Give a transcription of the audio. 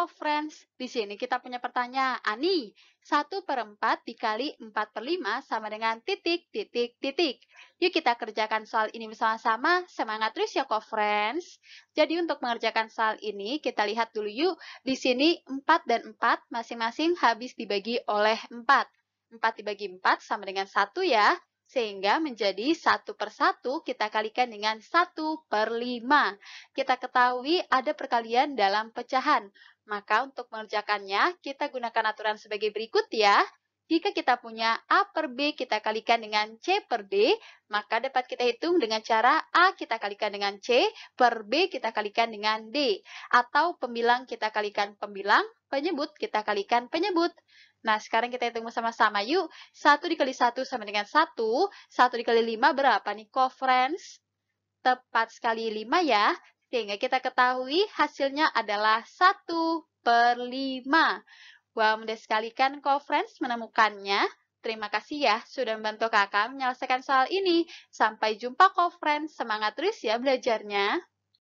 of Friends. Di sini kita punya pertanyaan nih. 1 per 4 dikali 4 per 5 sama dengan titik, titik, titik. Yuk kita kerjakan soal ini bersama-sama. Semangat terus ya kok friends. Jadi untuk mengerjakan soal ini kita lihat dulu yuk. Di sini 4 dan 4 masing-masing habis dibagi oleh 4. 4 dibagi 4 sama dengan 1 ya. Sehingga menjadi 1 per 1 kita kalikan dengan 1 per 5. Kita ketahui ada perkalian dalam pecahan. Maka untuk mengerjakannya, kita gunakan aturan sebagai berikut ya. Jika kita punya A per B kita kalikan dengan C per D, maka dapat kita hitung dengan cara A kita kalikan dengan C, per B kita kalikan dengan D. Atau pembilang kita kalikan pembilang, penyebut kita kalikan penyebut. Nah, sekarang kita hitung sama-sama yuk. 1 dikali 1 sama dengan 1, 1 dikali 5 berapa nih, co-friends? Tepat sekali 5 ya sehingga kita ketahui hasilnya adalah 1 per 5. Wah, mudah sekali kan co-friends menemukannya? Terima kasih ya sudah membantu kakak menyelesaikan soal ini. Sampai jumpa co-friends, semangat terus ya belajarnya.